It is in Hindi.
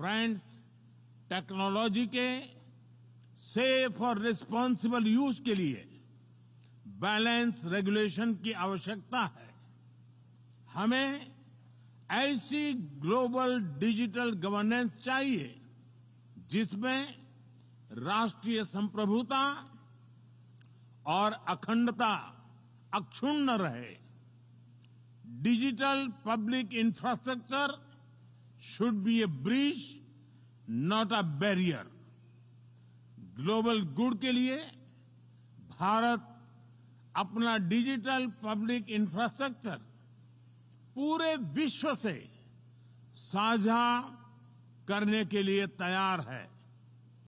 फ्रेंड्स टेक्नोलॉजी के सेफ और रिस्पॉन्सिबल यूज के लिए बैलेंस रेगुलेशन की आवश्यकता है हमें ऐसी ग्लोबल डिजिटल गवर्नेंस चाहिए जिसमें राष्ट्रीय संप्रभुता और अखंडता अक्षुण्ण रहे digital public infrastructure should be a bridge, not a barrier. Global good के लिए भारत अपना डिजिटल पब्लिक इंफ्रास्ट्रक्चर पूरे विश्व से साझा करने के लिए तैयार है